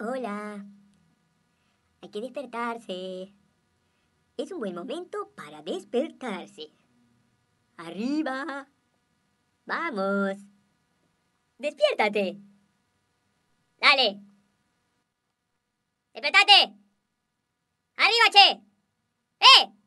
Hola. Hay que despertarse. Es un buen momento para despertarse. Arriba. Vamos. Despiértate. Dale. Despertate. Arriba, che. ¡Eh!